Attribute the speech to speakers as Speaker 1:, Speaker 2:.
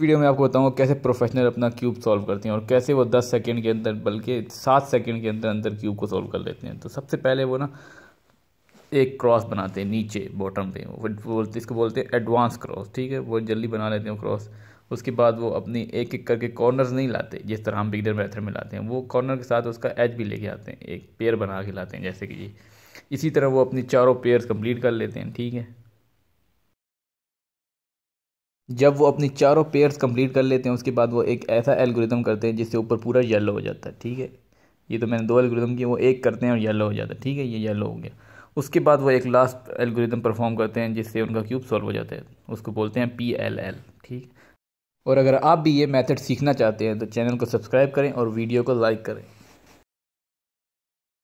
Speaker 1: video में आपको बताऊंगा कैसे प्रोफेशनल अपना क्यूब सॉल्व करते हैं और कैसे वो दस सेकेंड के अंदर बल्कि सात सेकेंड के अंदर अंदर क्यूब को सॉल्व कर लेते हैं तो सबसे पहले वो ना एक क्रॉस बनाते हैं नीचे बॉटम पे वो बोलते इसको बोलते हैं एडवांस क्रॉस ठीक है वो जल्दी बना लेते हैं क्रॉस उसके बाद वो अपनी एक एक करके कॉर्नर्स नहीं लाते जिस तरह हम बिगनर मेथड में लाते हैं वो कॉर्नर के साथ उसका एज भी लेके आते हैं एक पेयर बना के लाते हैं जैसे कि इसी तरह वो अपनी चारों पेयर्स कंप्लीट कर लेते हैं ठीक है जब वो अपनी चारों पेयर्स कंप्लीट कर लेते हैं उसके बाद वो एक ऐसा एल्गोरिथम करते हैं जिससे ऊपर पूरा येलो हो जाता है ठीक है ये तो मैंने दो एल्गोरिथम किए वो एक करते हैं और येलो हो जाता है ठीक है ये येलो हो गया उसके बाद वो एक लास्ट एल्गोरिथम परफॉर्म करते हैं जिससे उनका क्यूब सॉल्व हो जाता है उसको बोलते हैं पी एल एल ठीक और अगर आप भी ये मेथड सीखना चाहते हैं तो चैनल को सब्सक्राइब करें और वीडियो को लाइक करें